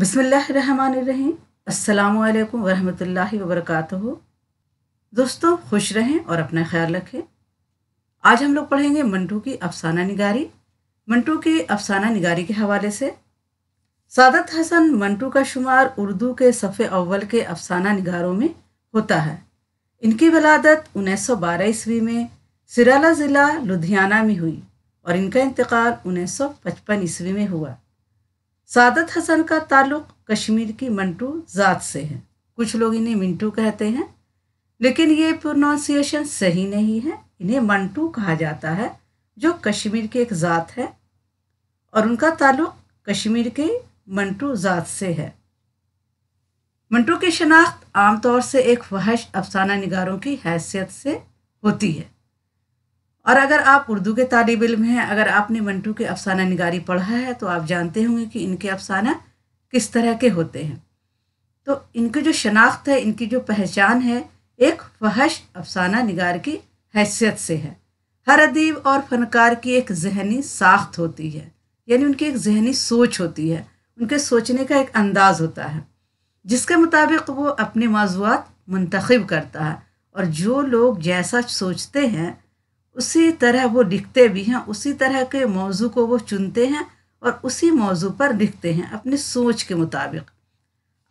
बसमीम अल्लाम वरहमतुल्लाहि वबरकातुहु दोस्तों खुश रहें और अपना ख्याल रखें आज हम लोग पढ़ेंगे मंटू की अफसाना निगारी मंटू की अफसाना निगारी के हवाले से सादत हसन मंटू का शुमार उर्दू के सफ़े अव्वल के अफसाना निगारों में होता है इनकी वलादत 1912 ईस्वी में सिराला ज़िला लुधियाना में हुई और इनका इंतकाल 1955 ईस्वी में हुआ सादत हसन का ताल्लुक कश्मीर की मंटू ज़ात से है कुछ लोग इन्हें मिंटू कहते हैं लेकिन ये प्रोनाउंसिएशन सही नहीं है इन्हें मंटू कहा जाता है जो कश्मीर की एक ज़ात है और उनका ताल्लुक कश्मीर के मंटू ज़ात से है मंटू की शनाख्त आमतौर से एक फहश अफसाना निगारों की हैसियत से होती है और अगर आप उर्दू के तालब इम हैं अगर आपने मंटू के अफसाना निगारी पढ़ा है तो आप जानते होंगे कि इनके अफसाना किस तरह के होते हैं तो इनकी जो शनाख्त है इनकी जो पहचान है एक फहश अफसाना निगार की हैसियत से है हर अदीब और फनकार की एक जहनी साख्त होती है यानी उनकी एक जहनी सोच होती है उनके सोचने का एक अंदाज होता है जिसके मुताबिक वो अपने मौजूद मंतखब करता है और जो लोग जैसा सोचते हैं उसी तरह वो लिखते भी हैं उसी तरह के मौजू को वो चुनते हैं और उसी मौजू पर लिखते हैं अपनी सोच के मुताबिक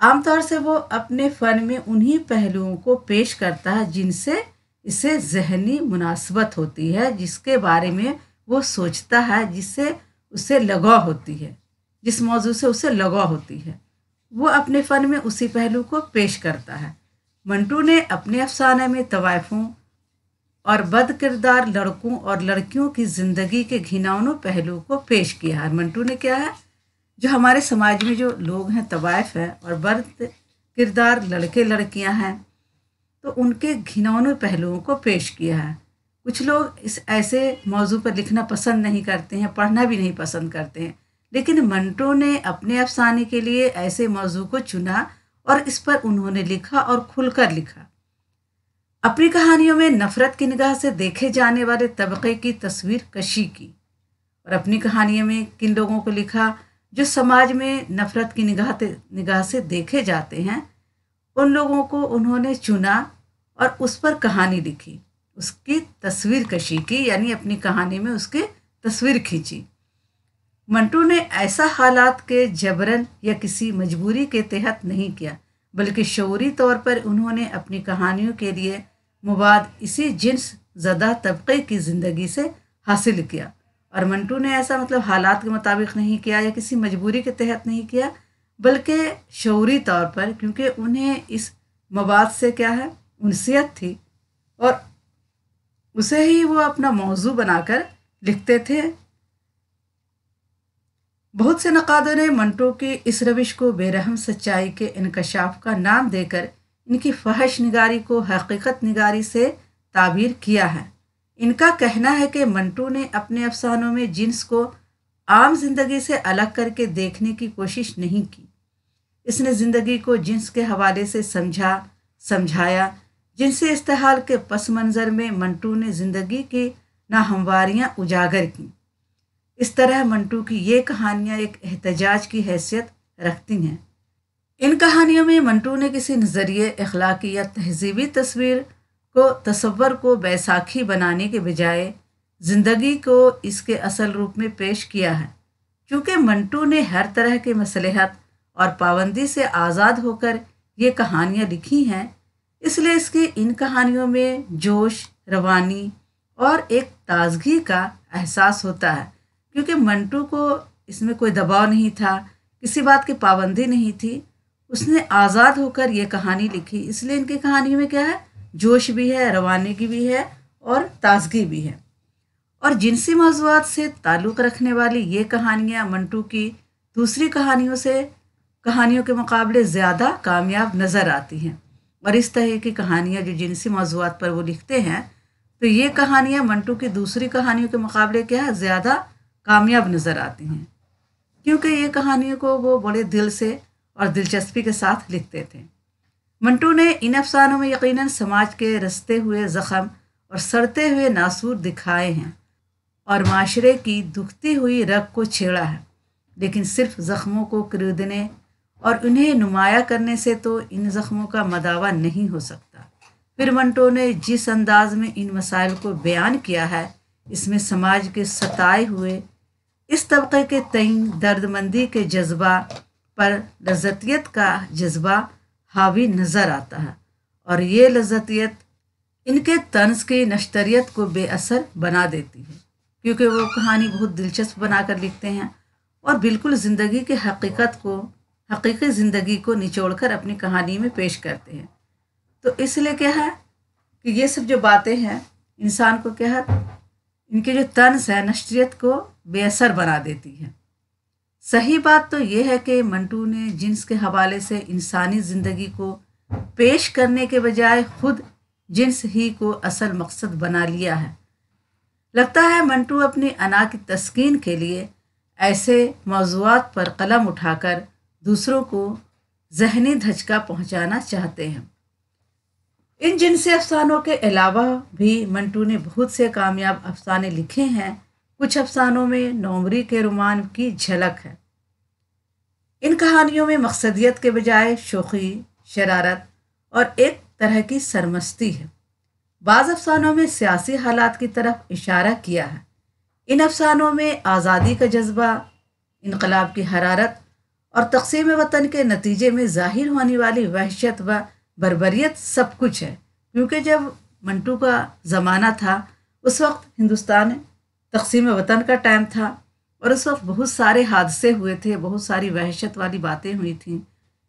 आमतौर से वो अपने फ़न में उन्हीं पहलुओं को पेश करता है जिनसे इसे जहनी मुनासबत होती है जिसके बारे में वो सोचता है जिससे उसे लगा होती है जिस मौजू से उसे लगा होती है वो अपने फ़न में उसी पहलू को पेश करता है मंटू ने अपने अफसाने में तवायफों और बद किरदार लड़कों और लड़कियों की ज़िंदगी के घिनौनों पहलुओं को पेश किया है मंटू ने क्या है जो हमारे समाज में जो लोग हैं तवायफ़ हैं और बद किरदार लड़के लड़कियां हैं तो उनके घिनौने पहलुओं को पेश किया है कुछ लोग इस ऐसे मौजू पर लिखना पसंद नहीं करते हैं पढ़ना भी नहीं पसंद करते हैं लेकिन मंटो ने अपने अफसाने के लिए ऐसे मौजू को चुना और इस पर उन्होंने लिखा और खुलकर लिखा अपनी कहानियों में नफरत की निगाह से देखे जाने वाले तबके की तस्वीर कशी की और अपनी कहानियों में किन लोगों को लिखा जो समाज में नफरत की निगाह निगाह से देखे जाते हैं उन लोगों को उन्होंने चुना और उस पर कहानी लिखी उसकी तस्वीर कशी की यानी अपनी कहानी में उसकी तस्वीर खींची मंटू ने ऐसा हालात के जबरन या किसी मजबूरी के तहत नहीं किया बल्कि शौरी तौर पर उन्होंने अपनी कहानियों के लिए मवाद इसी जिन्स ज़दा तबके की ज़िंदगी से हासिल किया और मंटू ने ऐसा मतलब हालात के मुताबिक नहीं किया या किसी मजबूरी के तहत नहीं किया बल्कि शौरी तौर पर क्योंकि उन्हें इस मवाद से क्या है उनसीत थी और उसे ही वो अपना मौजू बनाकर लिखते थे बहुत से नक़ादों ने मंटू की इस रविश को बेरहम सच्चाई के इनकशाफ का नाम देकर इनकी फहश निगारी को हकीकत निगारी से ताबीर किया है इनका कहना है कि मंटू ने अपने अफसानों में जिन्स को आम जिंदगी से अलग करके देखने की कोशिश नहीं की इसने ज़िंदगी को जिन्स के हवाले से समझा समझाया जिनसे इस्तेहाल के पस मंज़र में मंटू ने ज़िंदगी की नाहमवारियाँ उजागर की इस तरह मंटू की ये कहानियाँ एक एहतजाज की हैसियत रखती हैं इन कहानियों में मंटू ने किसी नज़रिए अखलाकी या तहजीबी तस्वीर को तस्वर को बैसाखी बनाने के बजाय ज़िंदगी को इसके असल रूप में पेश किया है क्योंकि मंटू ने हर तरह के मसलहत और पाबंदी से आज़ाद होकर ये कहानियाँ लिखी हैं इसलिए इसकी इन कहानियों में जोश रवानी और एक ताजगी का एहसास होता है क्योंकि मंटू को इसमें कोई दबाव नहीं था किसी बात की पाबंदी नहीं थी उसने आज़ाद होकर ये कहानी लिखी इसलिए इनकी कहानी में क्या है जोश भी है रवानगी भी है और ताजगी भी है और जिनसी मौजूद से ताल्लुक़ रखने वाली ये कहानियाँ मंटू की दूसरी कहानियों से कहानियों के मुकाबले ज़्यादा कामयाब नज़र आती हैं और इस तरह की कहानियाँ जो जिनसी मौजूद पर वो लिखते हैं तो ये कहानियाँ मंटू की दूसरी कहानियों के मुकाबले क्या है ज़्यादा कामयाब नज़र आती हैं क्योंकि ये कहानियों को वो बड़े दिल से और दिलचस्पी के साथ लिखते थे मंटू ने इन अफसानों में यकीनन समाज के रसते हुए ज़ख़म और सड़ते हुए नासूर दिखाए हैं और माशरे की दुखती हुई रग को छेड़ा है लेकिन सिर्फ ज़ख्मों को खरीदने और उन्हें नुमाया करने से तो इन ज़ख्मों का मदावा नहीं हो सकता फिर मंटो ने जिस अंदाज में इन मसाइल को बयान किया है इसमें समाज के सताए हुए इस तबके के तय दर्दमंदी के जज्बा पर लजतीत का जज्बा हावी नज़र आता है और ये लजतीत इनके तंज की नश्तरीत को बेअसर बना देती है क्योंकि वो कहानी बहुत दिलचस्प बनाकर लिखते हैं और बिल्कुल ज़िंदगी की हकीकत को हकीकी ज़िंदगी को निचोड़कर अपनी कहानी में पेश करते हैं तो इसलिए क्या है कि ये सब जो बातें हैं इंसान को क्या है इनके जो तंज है नश्तरीत को बेअसर बना देती है सही बात तो यह है कि मंटू ने जिन्स के हवाले से इंसानी ज़िंदगी को पेश करने के बजाय खुद जिन्स ही को असल मकसद बना लिया है लगता है मंटू अपनी अना की तस्किन के लिए ऐसे मौजूद पर कलम उठाकर दूसरों को जहनी धचका पहुंचाना चाहते हैं इन जिनसी अफसानों के अलावा भी मंटू ने बहुत से कामयाब अफसाने लिखे हैं कुछ अफसानों में नौमरी के रोमान की झलक है इन कहानियों में मकसदियत के बजाय शोखी शरारत और एक तरह की सरमस्ती है बाज़ अफसानों में सियासी हालात की तरफ इशारा किया है इन अफसानों में आज़ादी का जज्बा इनकलाब की हरारत और तकसीम वतन के नतीजे में ज़ाहिर होने वाली वहशत व बरबरीत सब कुछ है क्योंकि जब मंटू का ज़माना था उस वक्त हिंदुस्तान तकसीम वतन का टाइम था और उस वक्त बहुत सारे हादसे हुए थे बहुत सारी वहशत वाली बातें हुई थी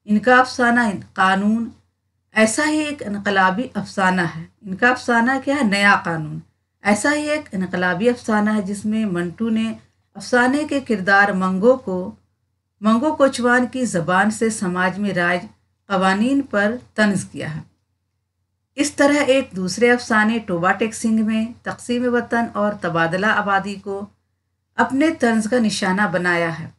इनका अफसाना कानून ऐसा ही एक इनकलाबी अफसाना है इनका अफसाना क्या है नया कानून ऐसा ही एक इनकलाबी अफसाना है जिसमें मंटू ने अफसाने के किरदार मंगो को मंगो कोचवान की ज़बान से समाज में राज कवानीन पर तंज किया है इस तरह एक दूसरे अफसाने टोबा टेक्सिंग में तकसीम वतन और तबादला आबादी को अपने तर्ज का निशाना बनाया है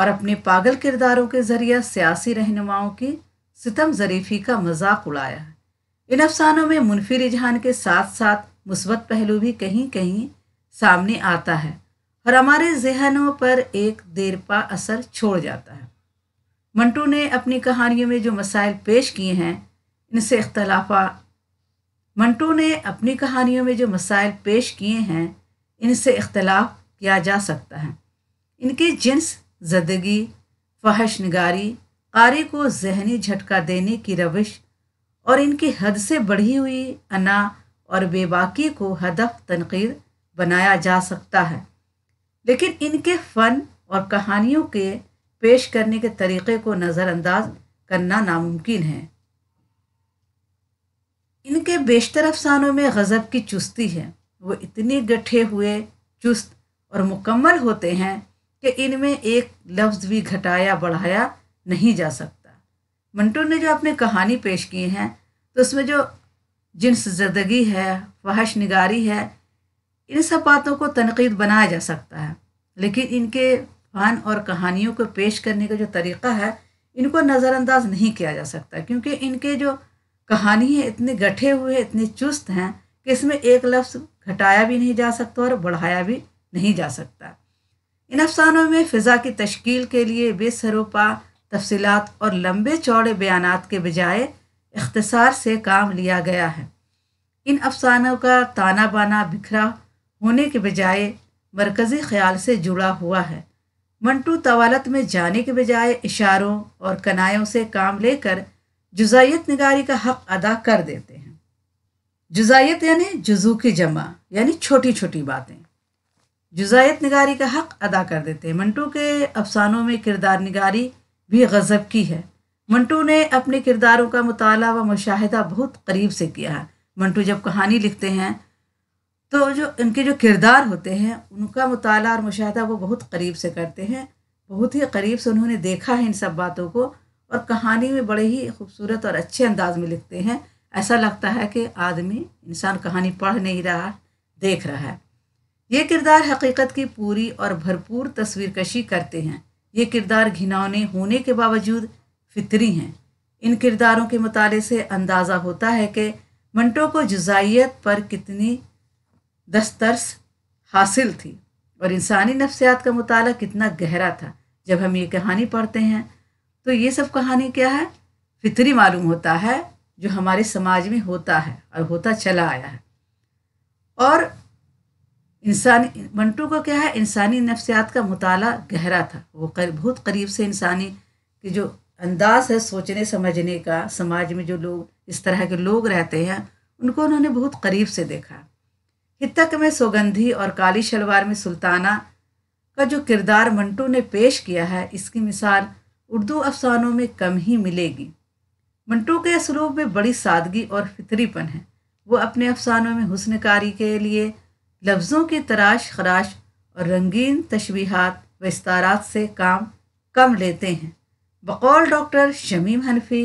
और अपने पागल किरदारों के जरिए सियासी रहनुमाओं की सितम जरीफी का मजाक उड़ाया है इन अफसानों में मुनफी रुझान के साथ साथ मुस्बत पहलू भी कहीं कहीं सामने आता है और हमारे जहनों पर एक देरपा असर छोड़ जाता है मंटू ने अपनी कहानियों में जो मसाइल पेश किए हैं इनसे इख्तलाफा मंटो ने अपनी कहानियों में जो मसाइल पेश किए हैं इनसे इख्तलाफ किया जा सकता है इनकी जिन्स जदगी फहश नगारी कारी को जहनी झटका देने की रविश और इनकी हद से बढ़ी हुई अना और बेबाकी को हदफ तनकीद बनाया जा सकता है लेकिन इनके फ़न और कहानियों के पेश करने के तरीक़े को नज़रअंदाज करना नामुमकिन है इनके बेशतर अफसानों में गज़ब की चुस्ती है वो इतने गठे हुए चुस्त और मुकम्मल होते हैं कि इनमें एक लफ्ज़ भी घटाया बढ़ाया नहीं जा सकता मंटू ने जो अपनी कहानी पेश की है तो उसमें जो जिन्स जदगी है फहश निगारी है इन सब बातों को तनकीद बनाया जा सकता है लेकिन इनके फ़न और कहानियों को पेश करने का जो तरीक़ा है इनको नज़रअंदाज नहीं किया जा सकता क्योंकि इनके जो कहानी है इतने गठे हुए इतने चुस्त हैं कि इसमें एक लफ्ज़ घटाया भी नहीं जा सकता और बढ़ाया भी नहीं जा सकता इन अफसानों में फ़िज़ा की तश्कील के लिए बेसरोपा तफसीलात और लंबे चौड़े बयान के बजाय इख्तसार से काम लिया गया है इन अफसानों का ताना बाना बिखरा होने के बजाय मरकज़ी ख्याल से जुड़ा हुआ है मंटू तवालत में जाने के बजाय इशारों और कनायों से काम लेकर जुजाइत नगारी का हक अदा कर देते हैं जुजाइत यानी जुजू की जमा यानी छोटी छोटी बातें जुजाइत निगारी का हक अदा कर देते हैं मंटू के अफसानों में किरदार निगारी भी गज़ब की है मंटू ने अपने किरदारों का मताल व मुशाहिदा बहुत करीब से किया है मंटू जब कहानी लिखते हैं तो जो इनके जो किरदार होते हैं उनका मताल और मुशाहिदा वो बहुत करीब से करते हैं बहुत ही करीब से उन्होंने देखा है इन सब बातों को और कहानी में बड़े ही खूबसूरत और अच्छे अंदाज में लिखते हैं ऐसा लगता है कि आदमी इंसान कहानी पढ़ नहीं रहा देख रहा है ये किरदार हकीकत की पूरी और भरपूर तस्वीर कशी करते हैं ये किरदार घिनौने होने के बावजूद फितरी हैं इन किरदारों के मुताले से अंदाज़ा होता है कि मंटो को जुजाइत पर कितनी दस्तरस हासिल थी और इंसानी नफ्सियात का मुताला कितना गहरा था जब हम ये कहानी पढ़ते हैं तो ये सब कहानी क्या है फितरी मालूम होता है जो हमारे समाज में होता है और होता चला आया है और इंसानी मंटू को क्या है इंसानी नफ्सियात का मताल गहरा था वो कर, बहुत करीब से इंसानी की जो अंदाज है सोचने समझने का समाज में जो लोग इस तरह के लोग रहते हैं उनको उन्होंने बहुत करीब से देखा हितक में सुगंधी और काली शलवार में सुल्ताना का जो किरदार मंटू ने पेश किया है इसकी मिसाल उर्दू अफसानों में कम ही मिलेगी मंटू के इसलूब में बड़ी सादगी और फितरीपन है वो अपने अफसानों में हुसन कारी के लिए लफ्ज़ों की तराश खराश और रंगीन तशबीहात व इस्तारात से काम कम लेते हैं बकौल डॉक्टर शमीम हनफी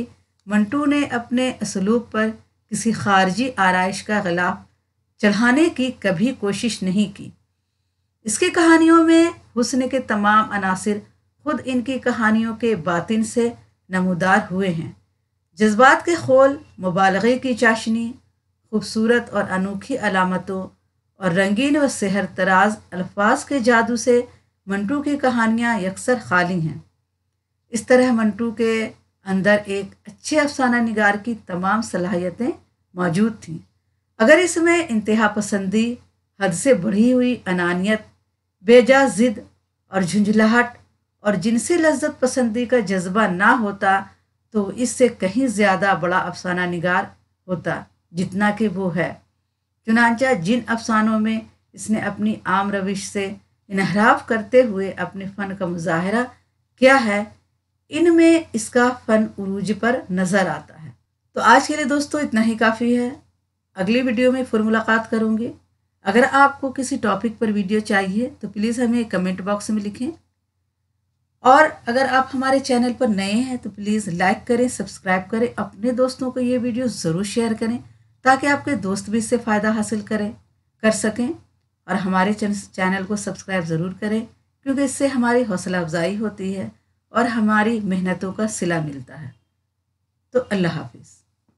मंटू ने अपने इसलूब पर किसी खारजी आरइश का गिलाफ़ चढ़ाने की कभी कोशिश नहीं की इसकी कहानियों में हुस्न के तमाम अनासर खुद इनकी कहानियों के बातिन से नमदार हुए हैं जज्बात के खोल मुबालगे की चाशनी खूबसूरत और अनोखी अलामतों और रंगीन व सहर तराज अल्फाज के जादू से मंटू की कहानियाँ यकसर खाली हैं इस तरह मंटू के अंदर एक अच्छे अफसाना निगार की तमाम सलाहियतें मौजूद थीं अगर इसमें इंतहा पसंदी हद से बढ़ी हुई अनानियत बेजा ज़िद और झुंझलाहट और जिनसे लज्जत पसंदी का जज्बा ना होता तो इससे कहीं ज़्यादा बड़ा अफसाना निगार होता जितना कि वो है चुनाचा जिन अफसानों में इसने अपनी आम रविश से इनहराफ करते हुए अपने फ़न का मुजाहरा किया है इनमें इसका फ़न उरूज पर नज़र आता है तो आज के लिए दोस्तों इतना ही काफ़ी है अगली वीडियो में फिर मुलाकात करूँगी अगर आपको किसी टॉपिक पर वीडियो चाहिए तो प्लीज़ हमें कमेंट बॉक्स में लिखें और अगर आप हमारे चैनल पर नए हैं तो प्लीज़ लाइक करें सब्सक्राइब करें अपने दोस्तों को ये वीडियो ज़रूर शेयर करें ताकि आपके दोस्त भी इससे फ़ायदा हासिल करें कर सकें और हमारे चैनल को सब्सक्राइब ज़रूर करें क्योंकि इससे हमारी हौसला अफजाई होती है और हमारी मेहनतों का सिला मिलता है तो अल्लाह हाफिज़